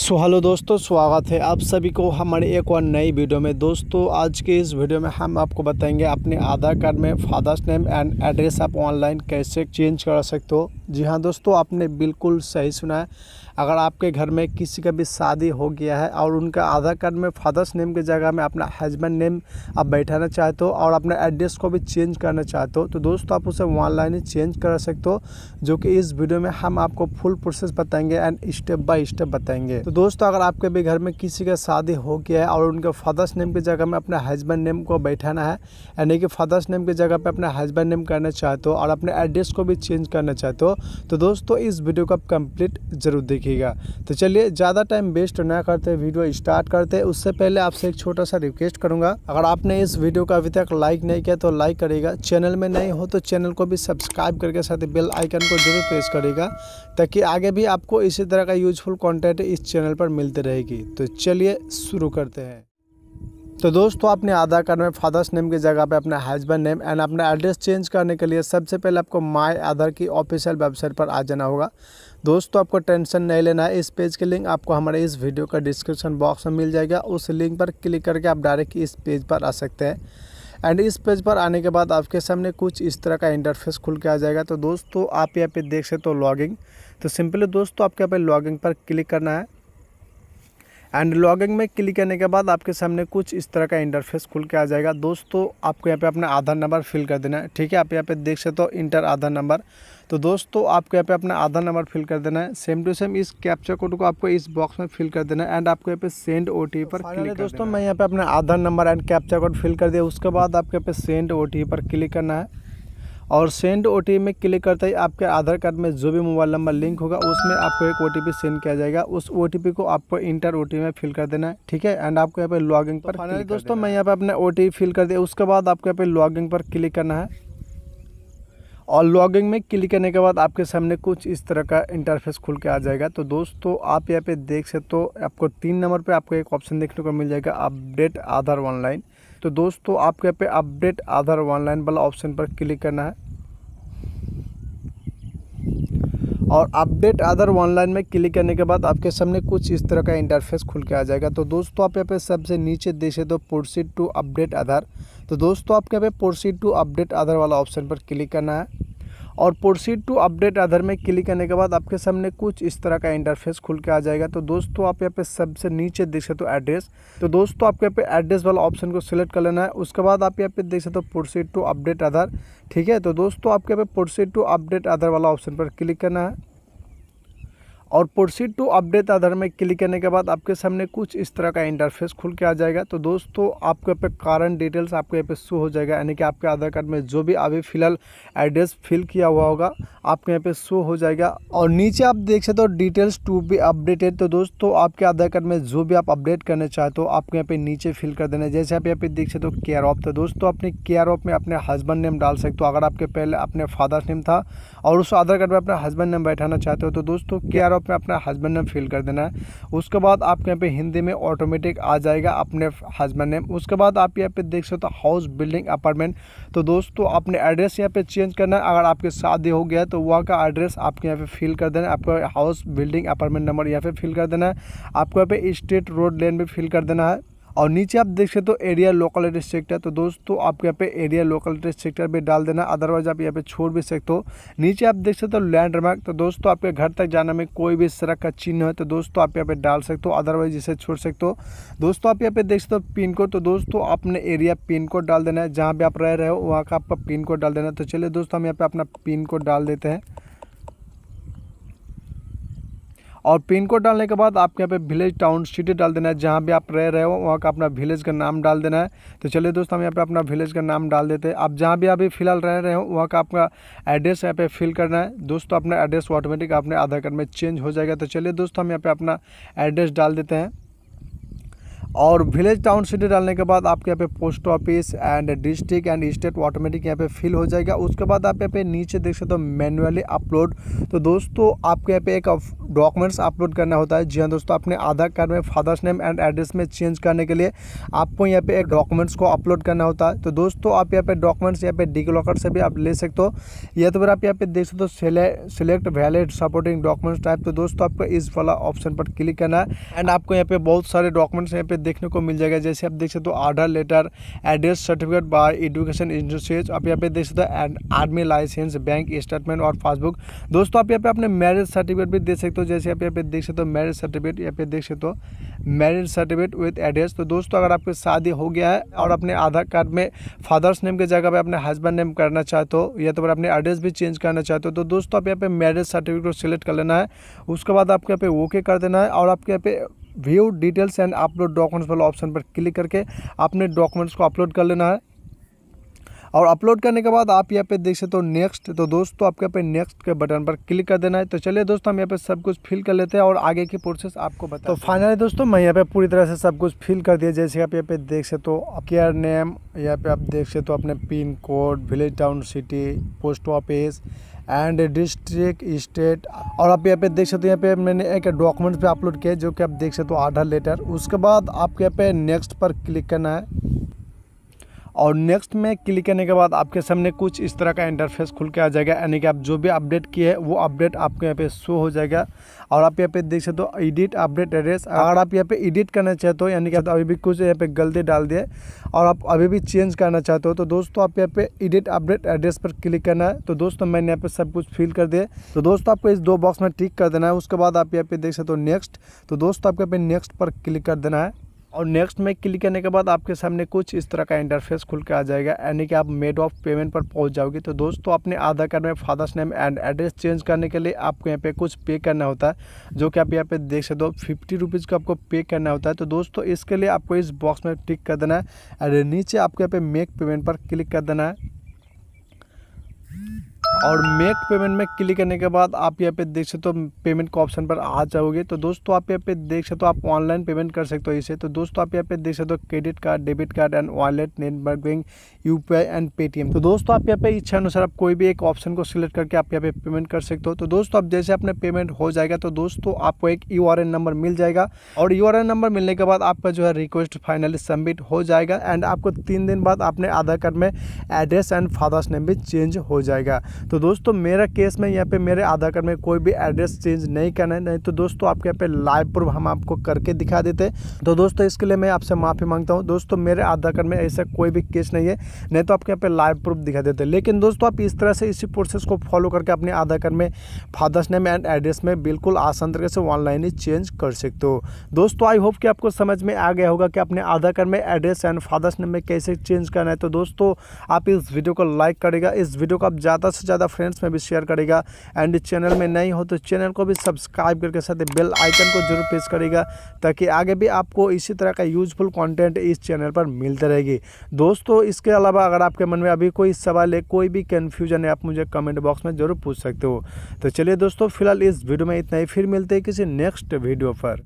so hello दोस्तों स्वागत है आप सभी को हमारे एक और नई वीडियो में दोस्तों आज के इस वीडियो में हम आपको बताएंगे अपने आधार कार्ड में फादर्स नेम एंड एड्रेस आप ऑनलाइन कैसे चेंज करा सकते हो जी हाँ दोस्तों आपने बिल्कुल सही सुना है अगर आपके घर में किसी का भी शादी हो गया है और उनका आधार कार्ड में फादर्स नेम की जगह में अपना हस्बैंड नेम आप बैठाना चाहते हो और अपने एड्रेस को भी चेंज करना चाहते हो तो दोस्तों आप उसे ऑनलाइन ही चेंज कर सकते हो जो कि इस वीडियो में हम आपको फुल प्रोसेस बताएंगे एंड स्टेप बाय स्टेप बताएंगे तो दोस्तों अगर आपके भी घर में किसी का शादी हो गया है और उनके फादर्स नेम की जगह में अपने हस्बैंड नेम को बैठाना है यानी कि फादर्स नेम की जगह पर अपना हस्बैंड नेम करना चाहते हो और अपने एड्रेस को भी चेंज करना चाहते हो तो दोस्तों इस वीडियो को आप कंप्लीट जरूर देखिए रखिएगा तो चलिए ज़्यादा टाइम वेस्ट ना करते वीडियो स्टार्ट करते उससे पहले आपसे एक छोटा सा रिक्वेस्ट करूँगा अगर आपने इस वीडियो को अभी तक लाइक नहीं किया तो लाइक करेगा चैनल में नहीं हो तो चैनल को भी सब्सक्राइब करके साथ बेल आइकन को जरूर प्रेस करेगा ताकि आगे भी आपको इसी तरह का यूजफुल कॉन्टेंट इस चैनल पर मिलते रहेगी तो चलिए शुरू करते हैं तो दोस्तों अपने आधार कार्ड में फादर्स नेम की जगह पे अपना हस्बैंड नेम एंड अपना एड्रेस चेंज करने के लिए सबसे पहले आपको माय आधार की ऑफिशियल वेबसाइट पर आ जाना होगा दोस्तों आपको टेंशन नहीं लेना है इस पेज के लिंक आपको हमारे इस वीडियो का डिस्क्रिप्शन बॉक्स में मिल जाएगा उस लिंक पर क्लिक करके आप डायरेक्ट इस पेज पर आ सकते हैं एंड इस पेज पर आने के बाद आपके सामने कुछ इस तरह का इंटरफेस खुल के आ जाएगा तो दोस्तों आप यहाँ पे देख सकते हो लॉगिंग तो सिंपली दोस्तों आपके यहाँ पे लॉगिंग पर क्लिक करना है एंड लॉगिंग में क्लिक करने के बाद आपके सामने कुछ इस तरह का इंटरफेस खुल के आ जाएगा दोस्तों आपको यहाँ पे अपना आधार नंबर फिल कर देना है ठीक है आप यहाँ पे देख सकते हो इंटर आधार नंबर तो दोस्तों आपको यहाँ पे अपना आधार नंबर फिल कर देना है सेम टू सेम इस कैप्चर कोड को आपको इस बॉक्स में फिल कर देना है एंड आपको यहाँ पे सेंड ओ टी पर तो क्लिक दोस्तों मैं यहाँ पे अपना Aadhaar number and captcha code fill कर दिया उसके बाद आपके यहाँ पे सेंड ओ पर क्लिक करना है और सेंड ओ में क्लिक करते ही आपके आधार कार्ड में जो भी मोबाइल नंबर लिंक होगा उसमें आपको एक ओ सेंड किया जाएगा उस ओ को आपको इंटर ओ में फिल कर देना है ठीक है एंड आपको यहाँ पे लॉगिंग तो पर दोस्तों मैं यहाँ पे अपने ओ फिल कर दिया उसके बाद आपको यहाँ पे लॉगिंग पर क्लिक करना है और लॉगिंग में क्लिक करने के बाद आपके सामने कुछ इस तरह का इंटरफेस खुल के आ जाएगा तो दोस्तों आप यहाँ पे देख सकते हो आपको तीन नंबर पे आपको एक ऑप्शन देखने को मिल जाएगा अपडेट आधार ऑनलाइन तो दोस्तों आपको यहाँ पे अपडेट आधार ऑनलाइन वाला ऑप्शन पर क्लिक करना है और अपडेट अदर ऑनलाइन में क्लिक करने के बाद आपके सामने कुछ इस तरह का इंटरफेस खुल के आ जाएगा तो दोस्तों आप यहाँ पे सबसे नीचे देखे तो प्रोसीड टू अपडेट आधार तो दोस्तों आपके यहाँ पे प्रोसीड टू अपडेट आधार वाला ऑप्शन पर क्लिक करना है और प्रोसीड टू अपडेट आधार में क्लिक करने के बाद आपके सामने कुछ इस तरह का इंटरफेस खुल के आ जाएगा तो दोस्तों आप यहाँ पे सबसे नीचे देख सकते हो एड्रेस तो दोस्तों आपके यहाँ पे एड्रेस वाला ऑप्शन को सिलेक्ट कर लेना है उसके बाद आप यहाँ पे देख सकते हो प्रोसीड टू अपडेट आधार ठीक है तो दोस्तों आपके यहाँ पे प्रोसीड टू अपडेट आधार वाला ऑप्शन पर क्लिक करना है और प्रोसीड टू अपडेट आधार में क्लिक करने के बाद आपके सामने कुछ इस तरह का इंटरफेस खुल के आ जाएगा तो दोस्तों आपके पे कारण डिटेल्स आपके यहाँ पे शो हो जाएगा यानी कि आपके आधार कार्ड में जो भी अभी फिलहाल एड्रेस फिल किया हुआ होगा आपके यहाँ पे शो हो जाएगा और नीचे आप देख सकते हो डिटेल्स टू भी अपडेटेड तो दोस्तों आपके आधार कार्ड में जो भी आप अपडेट करना चाहते हो आपके यहाँ पे नीचे फिल कर देना जैसे आप यहाँ पे देख सकते हो केयर ऑफ तो दोस्तों अपने केयर ऑफ में अपने हस्बैंड नेम डाल सकते हो अगर आपके पहले अपने फादर्स नेम था और उस आधार कार्ड में अपना हस्बैंड नेम बैठाना चाहते हो तो दोस्तों केयर ऑफ आप में अपना हस्बैंड नेम फिल कर देना है उसके बाद आपके यहाँ पे हिंदी में ऑटोमेटिक आ जाएगा अपने हस्बैंड नेम उसके बाद आप यहाँ पे देख सकते हो हाउस बिल्डिंग अपार्टमेंट तो दोस्तों आपने एड्रेस यहाँ पे चेंज करना है अगर आपकी शादी हो गया तो वहाँ का एड्रेस आपके यहाँ पे फिल कर देना है आपका हाउस बिल्डिंग अपार्टमेंट नंबर यहाँ पे फिल कर देना है आपको यहाँ पे स्टेट रोड लेन भी फिल कर देना है और नीचे आप देख सकते हो तो एरिया लोकल एड्रेस सेक्टर तो दोस्तों आप यहाँ पे एरिया लोकल एड्रेस सेक्टर भी डाल देना अदरवाइज आप यहाँ पे छोड़ भी सकते हो नीचे आप देख सकते हो लैंडमार्क तो दोस्तों आपके घर तक जाने में कोई भी सड़क का चिन्ह है तो दोस्तों आप यहाँ पे डाल सकते हो अदरवाइज इसे छोड़ सकते हो दोस्तों आप यहाँ पे देख सकते हो पिन कोड तो दोस्तों अपने एरिया पिन कोड डाल देना है जहाँ भी आप रह रहे हो वहाँ का आपका पिन कोड डाल देना है तो चलिए दोस्तों हम यहाँ पे अपना पिन कोड डाल देते हैं और पिन कोड डालने के बाद आपके यहाँ पे विलेज टाउन सिटी डाल देना है जहाँ भी आप रह रहे हो वहाँ का अपना विलेज का नाम डाल देना है तो चलिए दोस्तों हम यहाँ पे अपना विलेज का नाम डाल देते हैं आप जहाँ भी अभी फिलहाल रह रहे हो वहाँ का आपका एड्रेस यहाँ पे फिल करना है दोस्तों अपना एड्रेस ऑटोमेटिक अपने आधार कार्ड में चेंज हो जाएगा तो चलिए दोस्तों हम यहाँ पर अपना एड्रेस डाल देते हैं और विलेज टाउन सिटी डालने के बाद आपके यहाँ पे post office and district and state automatic यहाँ पे फिल हो जाएगा उसके बाद आप यहाँ पे नीचे देख सकते हो तो मैनुअली अपलोड तो दोस्तों आपके यहाँ पे एक डॉक्यूमेंट्स अपलोड करना होता है जी हाँ दोस्तों अपने आधार कार्ड में फादर्स नेम एंड एड्रेस में चेंज करने के लिए आपको यहाँ पे एक डॉक्यूमेंट्स को अपलोड करना होता है तो दोस्तों आप यहाँ पे डॉक्यूमेंट्स यहाँ पे डिगी लॉकर से भी आप ले सकते हो या तो फिर आप यहाँ पे देख सकते हो select valid supporting documents type तो दोस्तों आपको इस वाला ऑप्शन पर क्लिक करना है एंड आपको यहाँ पे बहुत सारे डॉक्यूमेंट्स यहाँ पे देखने को मिल जाएगा जैसे आप देख सकते हो Aadhaar letter address certificate by education institute आप यहाँ पे देख सकते हो आर्मी लाइसेंस बैंक स्टेटमेंट और पासबुक दोस्तों आप यहाँ पे अपने मैरिज सर्टिफिकेट भी देख सकते हो जैसे आप यहाँ पे देख सकते हो मैरिज सर्टिफिकेट यहाँ पे देख सकते हो मैरिज सर्टिफिकेट विद एड्रेस तो दोस्तों अगर आपकी शादी हो गया है और अपने आधार कार्ड में फादर्स नेम के जगह पर अपने हस्बैंड नेम करना चाहते हो या तो फिर अपने एड्रेस भी चेंज करना चाहते हो तो दोस्तों आप यहाँ पे मैरिज सर्टिफिकेट को सिलेक्ट कर लेना है उसके बाद आपके यहाँ पे ओके कर देना है और आपके यहाँ पे view details and upload documents वाला ऑप्शन पर क्लिक करके अपने डॉक्यूमेंट्स को अपलोड कर लेना है और अपलोड करने के बाद आप यहाँ पे देख सकते हो नेक्स्ट तो दोस्तों आपके यहाँ पे नेक्स्ट के बटन पर क्लिक कर देना है तो चलिए दोस्तों हम यहाँ पे सब कुछ फिल कर लेते हैं और आगे की प्रोसेस आपको बता तो फाइनली दोस्तों मैं यहाँ पे पूरी तरह से सब कुछ फिल कर दिया जैसे आप यहाँ पे देख सकते हो केयर नेम यहाँ पे आप देख सकते हो अपने pin code village town city post office and district state और आप यहाँ पे देख सकते हो यहाँ पे मैंने एक डॉक्यूमेंट पे अपलोड किया जो कि आप देख सकते हो आधार लेटर उसके बाद आपके यहाँ पे नेक्स्ट पर क्लिक करना है और नेक्स्ट में क्लिक करने के बाद आपके सामने कुछ इस तरह का इंटरफेस खुल के आ जाएगा यानी कि आप जो भी अपडेट किए हैं वो अपडेट आपके यहाँ पे शो हो जाएगा और आप यहाँ पे देख सकते हो एडिट अपडेट एड्रेस अगर आप यहाँ पे एडिट करना चाहते हो यानी कि आप अभी भी कुछ यहाँ पे गलती डाल दिए और आप अभी भी चेंज करना चाहते हो तो दोस्तों आप यहाँ पे एडिट अपडेट एड्रेस पर क्लिक करना है तो दोस्तों मैंने यहाँ पे सब कुछ फिल कर दिया तो दोस्तों आपको इस दो बॉक्स में टिक कर देना है उसके बाद आप यहाँ पे देख सकते हो नेक्स्ट तो दोस्तों आपके यहाँ पे नेक्स्ट पर क्लिक कर देना है और नेक्स्ट में क्लिक करने के बाद आपके सामने कुछ इस तरह का इंटरफेस खुल के आ जाएगा यानी कि आप मेड ऑफ पेमेंट पर पहुंच जाओगे तो दोस्तों अपने आधार कार्ड में father's name and address change करने के लिए आपको यहाँ पे कुछ पे करना होता है जो कि आप यहाँ पे देख सकते हो फिफ्टी रुपीज़ का आपको पे करना होता है तो दोस्तों इसके लिए आपको इस बॉक्स में टिक कर देना है एंड नीचे आपको यहाँ पे मेक पेमेंट पर क्लिक कर देना है और मेक पेमेंट में क्लिक करने के बाद आप यहाँ पे देख सकते हो तो पेमेंट का ऑप्शन पर आ जाओगे तो दोस्तों आप यहाँ पे देख सकते हो तो आप ऑनलाइन पेमेंट कर सकते हो इसे तो दोस्तों आप यहाँ पे देख सकते हो तो credit card debit card and wallet net banking U and Paytm तो दोस्तों आप यहाँ पे इच्छा अनुसार आप कोई भी एक ऑप्शन को सिलेक्ट करके आप यहाँ पे पेमेंट कर सकते हो तो दोस्तों आप जैसे अपने पेमेंट हो जाएगा तो दोस्तों आपको एक यू नंबर मिल जाएगा और यू नंबर मिलने के बाद आपका जो है रिक्वेस्ट फाइनली सबमिट हो जाएगा एंड आपको तीन दिन बाद अपने आधार कार्ड में एड्रेस एंड फादर्स नेम भी चेंज हो जाएगा तो दोस्तों मेरा केस में यहाँ पे मेरे आधार कार्ड में कोई भी एड्रेस चेंज नहीं करना है नहीं तो दोस्तों आपके यहाँ पे लाइव प्रूफ हम आपको करके दिखा देते तो दोस्तों इसके लिए मैं आपसे माफ़ी मांगता हूँ दोस्तों मेरे आधार कार्ड में ऐसा कोई भी केस नहीं है नहीं तो आपके यहाँ पे लाइव प्रूफ दिखा देते लेकिन दोस्तों आप इस तरह से इसी प्रोसेस को फॉलो करके अपने आधार कार्ड में फादर्स नेम एंड एड्रेस में बिल्कुल आसान तरीके से ऑनलाइन ही चेंज कर सकते हो दोस्तों आई होप कि आपको समझ में आ गया होगा कि अपने आधार कार्ड में एड्रेस एंड फादर्स नेम में कैसे चेंज करना है तो दोस्तों आप इस वीडियो को लाइक करेगा इस वीडियो को आप ज़्यादा से ज़्यादा ज़्यादा फ्रेंड्स में भी शेयर करेगा एंड चैनल में नहीं हो तो चैनल को भी सब्सक्राइब करके साथ बेल आइकन को जरूर प्रेस करेगा ताकि आगे भी आपको इसी तरह का यूजफुल कॉन्टेंट इस चैनल पर मिलते रहेगी दोस्तों इसके अलावा अगर आपके मन में अभी कोई सवाल है कोई भी कन्फ्यूजन है आप मुझे कमेंट बॉक्स में ज़रूर पूछ सकते हो तो चलिए दोस्तों फिलहाल इस वीडियो में इतना ही फिर मिलते हैं किसी नेक्स्ट वीडियो पर